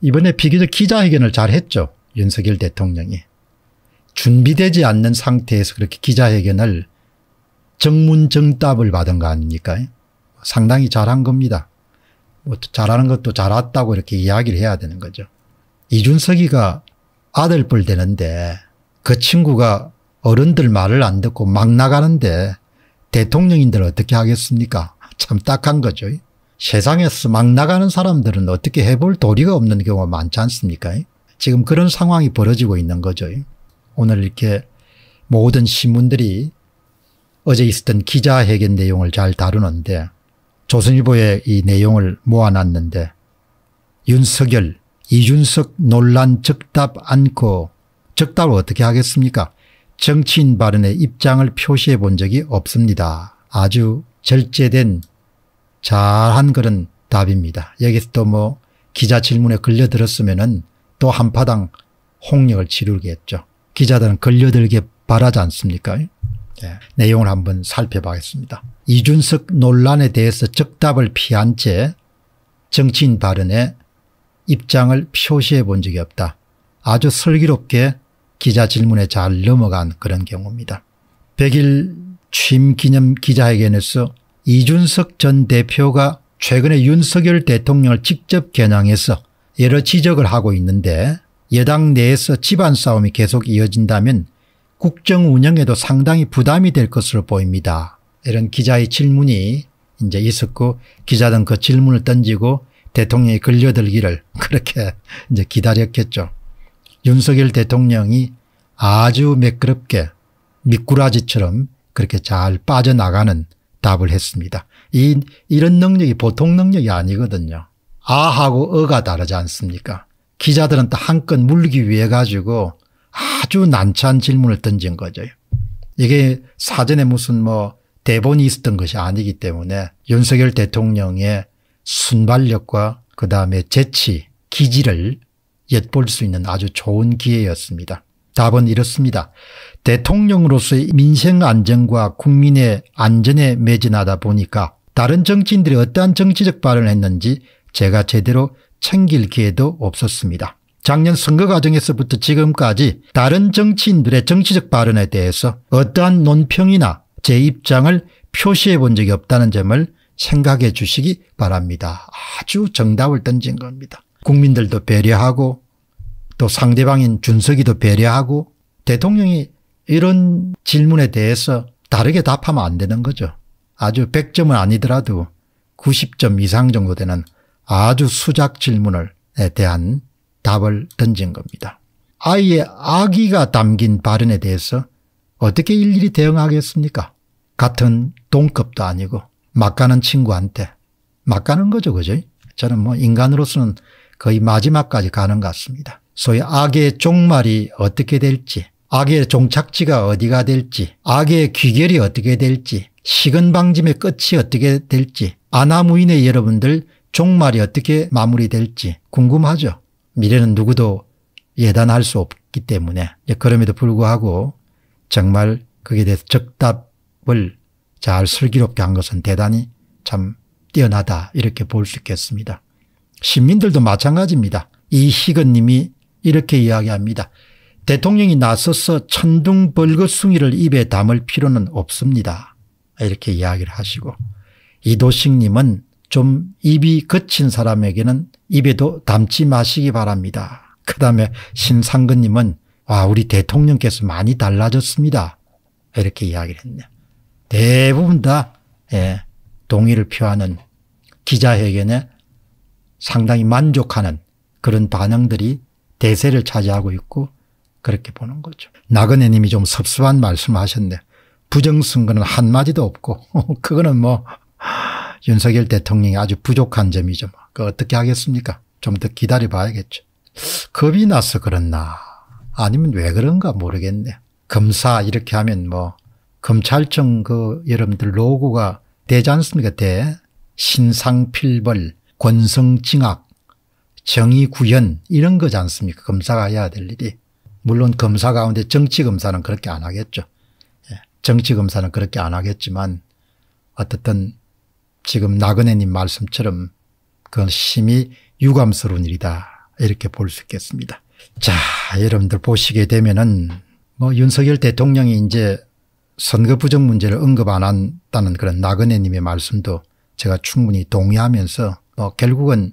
이번에 비교적 기자회견을 잘 했죠. 윤석열 대통령이. 준비되지 않는 상태에서 그렇게 기자회견을 정문정답을 받은 거 아닙니까? 상당히 잘한 겁니다. 뭐 잘하는 것도 잘했다고 이렇게 이야기를 해야 되는 거죠. 이준석이가 아들뻘 되는데 그 친구가 어른들 말을 안 듣고 막 나가는데 대통령인들 어떻게 하겠습니까? 참 딱한 거죠. 세상에서 막 나가는 사람들은 어떻게 해볼 도리가 없는 경우가 많지 않습니까? 지금 그런 상황이 벌어지고 있는 거죠. 오늘 이렇게 모든 신문들이 어제 있었던 기자회견 내용을 잘 다루는데 조선일보의 이 내용을 모아놨는데 윤석열, 이준석 논란 적답 않고 적답을 어떻게 하겠습니까? 정치인 발언의 입장을 표시해 본 적이 없습니다. 아주 절제된 잘한 그런 답입니다. 여기서 또 뭐 기자 질문에 걸려들었으면 은또 한파당 홍역을 치르겠죠. 기자들은 걸려들게 바라지 않습니까? 네. 내용을 한번 살펴보겠습니다. 이준석 논란에 대해서 적답을 피한 채 정치인 발언에 입장을 표시해 본 적이 없다. 아주 슬기롭게 기자 질문에 잘 넘어간 그런 경우입니다. 100일 취임 기념 기자회견에서 이준석 전 대표가 최근에 윤석열 대통령을 직접 겨냥해서 여러 지적을 하고 있는데 여당 내에서 집안 싸움이 계속 이어진다면 국정 운영에도 상당히 부담이 될 것으로 보입니다. 이런 기자의 질문이 이제 있었고 기자는 그 질문을 던지고 대통령이 걸려들기를 그렇게 이제 기다렸겠죠. 윤석열 대통령이 아주 매끄럽게 미꾸라지처럼 그렇게 잘 빠져나가는 답을 했습니다. 이, 이런 능력이 보통 능력이 아니거든요. 아하고 어가 다르지 않습니까? 기자들은 또 한껏 물기 위해 가지고 아주 난처한 질문을 던진 거죠. 이게 사전에 무슨 뭐 대본이 있었던 것이 아니기 때문에 윤석열 대통령의 순발력과 그다음에 재치, 기지를 엿볼 수 있는 아주 좋은 기회였습니다. 답은 이렇습니다. 대통령으로서의 민생 안정과 국민의 안전에 매진하다 보니까 다른 정치인들이 어떠한 정치적 발언을 했는지 제가 제대로 챙길 기회도 없었습니다. 작년 선거 과정에서부터 지금까지 다른 정치인들의 정치적 발언에 대해서 어떠한 논평이나 제 입장을 표시해 본 적이 없다는 점을 생각해 주시기 바랍니다. 아주 정답을 던진 겁니다. 국민들도 배려하고 또 상대방인 준석이도 배려하고 대통령이 이런 질문에 대해서 다르게 답하면 안 되는 거죠. 아주 100점은 아니더라도 90점 이상 정도 되는 아주 수작 질문에 대한 답을 던진 겁니다. 아이의 아기가 담긴 발언에 대해서 어떻게 일일이 대응하겠습니까? 같은 동급도 아니고 막 가는 친구한테 막 가는 거죠. 그죠? 저는 뭐 인간으로서는 거의 마지막까지 가는 것 같습니다. 소위 악의 종말이 어떻게 될지 악의 종착지가 어디가 될지 악의 귀결이 어떻게 될지 식은방짐의 끝이 어떻게 될지 아나무인의 여러분들 종말이 어떻게 마무리될지 궁금하죠. 미래는 누구도 예단할 수 없기 때문에 예, 그럼에도 불구하고 정말 그에 대해서 적답을 잘 슬기롭게 한 것은 대단히 참 뛰어나다 이렇게 볼 수 있겠습니다. 시민들도 마찬가지입니다. 이희근 님이 이렇게 이야기합니다. 대통령이 나서서 천둥 벌거숭이를 입에 담을 필요는 없습니다. 이렇게 이야기를 하시고 이도식님은 좀 입이 거친 사람에게는 입에도 담지 마시기 바랍니다. 그 다음에 신상근님은 와 우리 대통령께서 많이 달라졌습니다. 이렇게 이야기를 했네요. 대부분 다 예, 동의를 표하는 기자회견에 상당히 만족하는 그런 반응들이 대세를 차지하고 있고 그렇게 보는 거죠. 나그네님이 좀 섭섭한 말씀하셨네. 부정선거는 한마디도 없고 그거는 뭐 윤석열 대통령이 아주 부족한 점이죠. 그 어떻게 하겠습니까? 좀 더 기다려봐야겠죠. 겁이 나서 그랬나 아니면 왜 그런가 모르겠네. 검사 이렇게 하면 뭐 검찰청 그 여러분들 로고가 되지 않습니까? 대 신상필벌 권성징악 정의 구현 이런 거지 않습니까 검사가 해야 될 일이. 물론 검사 가운데 정치 검사는 그렇게 안 하겠죠. 예, 정치 검사는 그렇게 안 하겠지만 어떻든 지금 나그네님 말씀처럼 그건 심히 유감스러운 일이다 이렇게 볼 수 있겠습니다. 자 여러분들 보시게 되면은 뭐 윤석열 대통령이 이제 선거 부정 문제를 언급 안 한다는 그런 나그네님의 말씀도 제가 충분히 동의하면서 뭐 결국은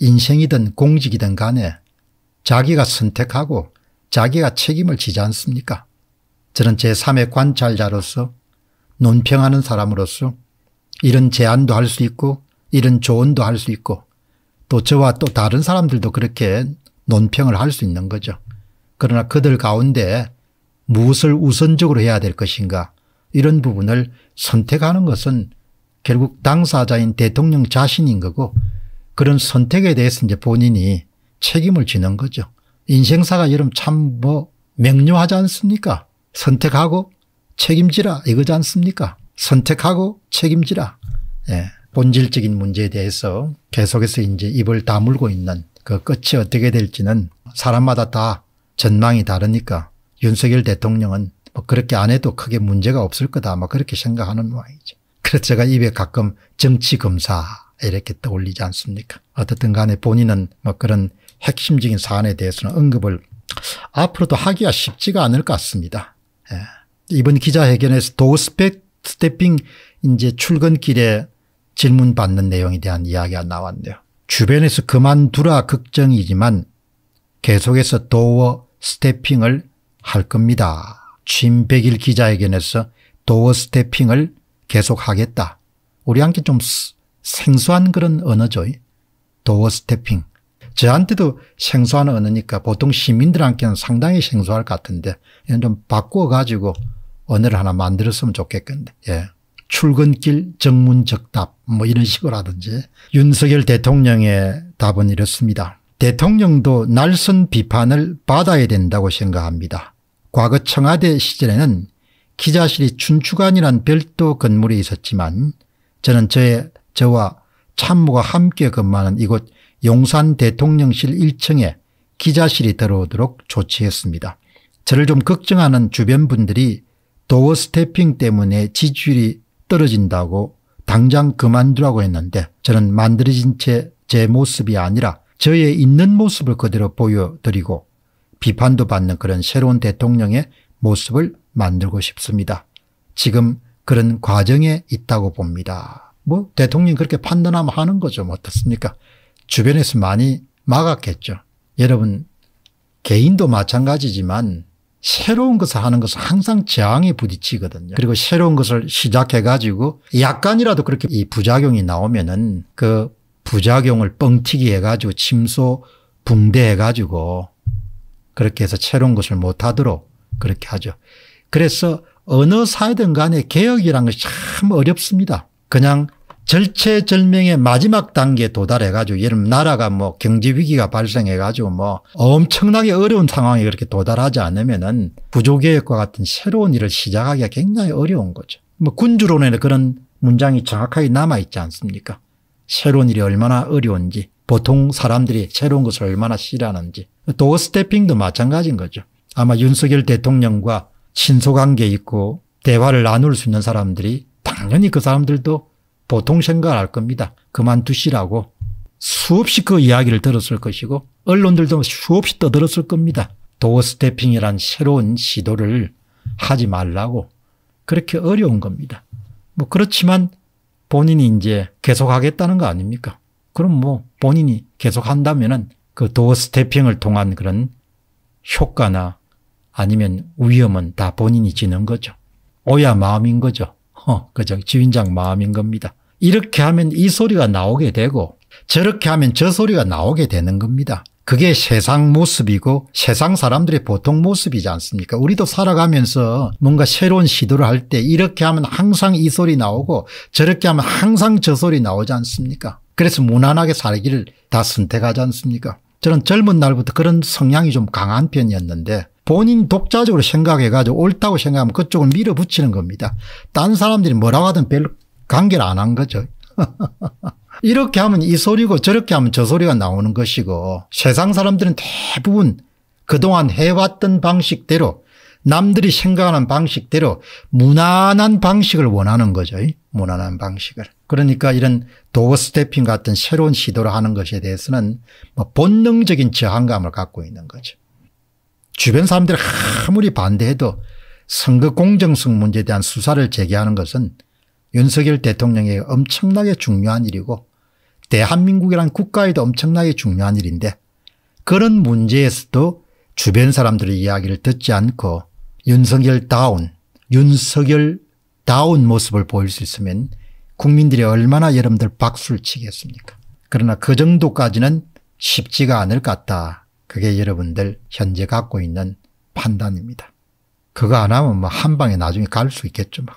인생이든 공직이든 간에 자기가 선택하고 자기가 책임을 지지 않습니까 저는 제3의 관찰자로서 논평하는 사람으로서 이런 제안도 할 수 있고 이런 조언도 할 수 있고 또 저와 또 다른 사람들도 그렇게 논평을 할 수 있는 거죠. 그러나 그들 가운데 무엇을 우선적으로 해야 될 것인가 이런 부분을 선택하는 것은 결국 당사자인 대통령 자신인 거고 그런 선택에 대해서 이제 본인이 책임을 지는 거죠. 인생사가 여러분 참뭐 명료하지 않습니까? 선택하고 책임지라 이거지 않습니까? 선택하고 책임지라. 예. 본질적인 문제에 대해서 계속해서 이제 입을 다물고 있는 그 끝이 어떻게 될지는 사람마다 다 전망이 다르니까 윤석열 대통령은 뭐 그렇게 안 해도 크게 문제가 없을 거다 아마 뭐 그렇게 생각하는 모양이죠. 그래서 제가 입에 가끔 정치검사 이렇게 떠올리지 않습니까 어떻든 간에 본인은 뭐 그런 핵심적인 사안에 대해서는 언급을 앞으로도 하기가 쉽지가 않을 것 같습니다. 예. 이번 기자회견에서 도스태핑 펙스 이제 출근길에 질문 받는 내용에 대한 이야기가 나왔네요. 주변에서 그만두라 걱정이지만 계속해서 도어 스태핑을 할 겁니다. 진백일 기자회견에서 도어 스태핑을 계속하겠다. 우리 함께 좀 생소한 그런 언어죠. 도어스태핑. 저한테도 생소한 언어니까 보통 시민들한테는 상당히 생소할 것 같은데 이건 좀 바꿔가지고 언어를 하나 만들었으면 좋겠건데. 예. 출근길 정문적답 뭐 이런 식으로 하든지 윤석열 대통령의 답은 이렇습니다. 대통령도 날선 비판을 받아야 된다고 생각합니다. 과거 청와대 시절에는 기자실이 춘추관이란 별도 건물에 있었지만 저는 저의 저와 참모가 함께 근무하는 이곳 용산 대통령실 1층에 기자실이 들어오도록 조치했습니다. 저를 좀 걱정하는 주변 분들이 도어 스태핑 때문에 지지율이 떨어진다고 당장 그만두라고 했는데 저는 만들어진 채 제 모습이 아니라 저의 있는 모습을 그대로 보여드리고 비판도 받는 그런 새로운 대통령의 모습을 만들고 싶습니다. 지금 그런 과정에 있다고 봅니다. 뭐 대통령이 그렇게 판단하면 하는 거죠. 뭐 어떻습니까? 주변에서 많이 막았겠죠. 여러분 개인도 마찬가지지만 새로운 것을 하는 것은 항상 저항에 부딪히거든요. 그리고 새로운 것을 시작해 가지고 약간이라도 그렇게 이 부작용이 나오면은 그 부작용을 뻥튀기 해 가지고 침소 붕대해 가지고 그렇게 해서 새로운 것을 못하도록 그렇게 하죠. 그래서 어느 사회든 간에 개혁이란 것이 참 어렵습니다. 그냥 절체절명의 마지막 단계에 도달해 가지고 예를 나라가 뭐 경제 위기가 발생해 가지고 뭐 엄청나게 어려운 상황에 그렇게 도달하지 않으면은 구조개혁과 같은 새로운 일을 시작하기가 굉장히 어려운 거죠. 뭐 군주론에는 그런 문장이 정확하게 남아 있지 않습니까? 새로운 일이 얼마나 어려운지 보통 사람들이 새로운 것을 얼마나 싫어하는지 도어스태핑도 마찬가지인 거죠. 아마 윤석열 대통령과 친소관계 있고 대화를 나눌 수 있는 사람들이 당연히 그 사람들도 보통 생각할 겁니다. 그만두시라고 수없이 그 이야기를 들었을 것이고 언론들도 수없이 떠들었을 겁니다. 도어스태핑이란 새로운 시도를 하지 말라고 그렇게 어려운 겁니다. 뭐 그렇지만 본인이 이제 계속하겠다는 거 아닙니까? 그럼 뭐 본인이 계속한다면은 그 도어스태핑을 통한 그런 효과나 아니면 위험은 다 본인이 지는 거죠. 오야 마음인 거죠. 어, 그죠. 주인장 마음인 겁니다. 이렇게 하면 이 소리가 나오게 되고 저렇게 하면 저 소리가 나오게 되는 겁니다. 그게 세상 모습이고 세상 사람들의 보통 모습이지 않습니까 우리도 살아가면서 뭔가 새로운 시도를 할 때 이렇게 하면 항상 이 소리 나오고 저렇게 하면 항상 저 소리 나오지 않습니까 그래서 무난하게 살기를 다 선택하지 않습니까 저는 젊은 날부터 그런 성향이 좀 강한 편이었는데 본인 독자적으로 생각해가지고 옳다고 생각하면 그쪽을 밀어붙이는 겁니다. 딴 사람들이 뭐라고 하든 별 관계를 안 한 거죠. 이렇게 하면 이 소리고 저렇게 하면 저 소리가 나오는 것이고 세상 사람들은 대부분 그동안 해왔던 방식대로 남들이 생각하는 방식대로 무난한 방식을 원하는 거죠. 무난한 방식을. 그러니까 이런 도어 스태핑 같은 새로운 시도를 하는 것에 대해서는 뭐 본능적인 저항감을 갖고 있는 거죠. 주변 사람들이 아무리 반대해도 선거 공정성 문제에 대한 수사를 재개하는 것은 윤석열 대통령에게 엄청나게 중요한 일이고 대한민국이란 국가에도 엄청나게 중요한 일인데 그런 문제에서도 주변 사람들의 이야기를 듣지 않고 윤석열 다운 윤석열 다운 모습을 보일 수 있으면 국민들이 얼마나 여러분들 박수를 치겠습니까 그러나 그 정도까지는 쉽지가 않을 것 같다 그게 여러분들 현재 갖고 있는 판단입니다. 그거 안 하면 뭐 한 방에 나중에 갈 수 있겠죠. 뭐.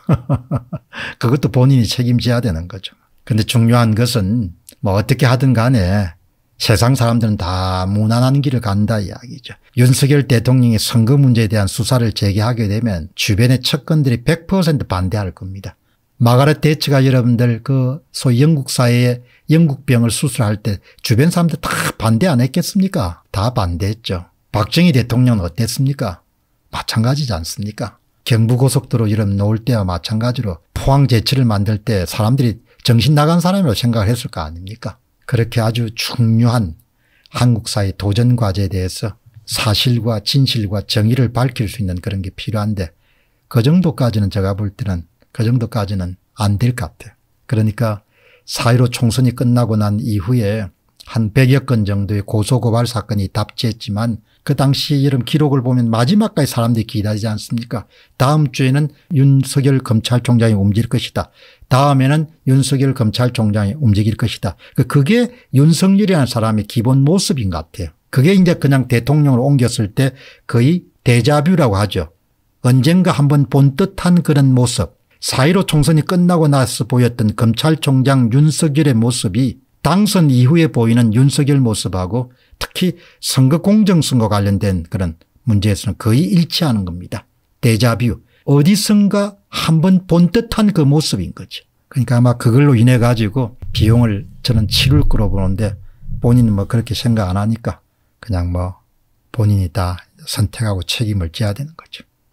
그것도 본인이 책임져야 되는 거죠. 근데 중요한 것은 뭐 어떻게 하든 간에 세상 사람들은 다 무난한 길을 간다 이야기죠. 윤석열 대통령이 선거 문제에 대한 수사를 재개하게 되면 주변의 측근들이 100% 반대할 겁니다. 마가렛 대처가 여러분들 그 소위 영국 사회의 영국병을 수술할 때 주변 사람들 다 반대 안 했겠습니까? 다 반대했죠. 박정희 대통령은 어땠습니까? 마찬가지지 않습니까? 경부고속도로 이름 놓을 때와 마찬가지로 포항제철을 만들 때 사람들이 정신 나간 사람으로 생각을 했을 거 아닙니까? 그렇게 아주 중요한 한국사의 도전과제에 대해서 사실과 진실과 정의를 밝힐 수 있는 그런 게 필요한데 그 정도까지는 제가 볼 때는 그 정도까지는 안 될 것 같아요. 그러니까 4.15 총선이 끝나고 난 이후에 한 100여 건 정도의 고소고발 사건이 답지했지만 그 당시 이런 기록을 보면 마지막까지 사람들이 기다리지 않습니까 다음 주에는 윤석열 검찰총장이 움직일 것이다. 다음에는 윤석열 검찰총장이 움직일 것이다. 그, 그게 윤석열이라는 사람의 기본 모습인 것 같아요. 그게 이제 그냥 대통령으로 옮겼을 때 거의 대자뷰라고 하죠. 언젠가 한번 본 듯한 그런 모습. 4.15 총선이 끝나고 나서 보였던 검찰총장 윤석열의 모습이 당선 이후에 보이는 윤석열 모습하고 특히 선거 공정선과 관련된 그런 문제에서는 거의 일치하는 겁니다. 데자뷰 어디선가 한 번 본 듯한 그 모습인 거죠. 그러니까 아마 그걸로 인해 가지고 비용을 저는 치를 끌어 보는데 본인은 뭐 그렇게 생각 안 하니까 그냥 뭐 본인이 다 선택하고 책임을 져야 되는 거죠.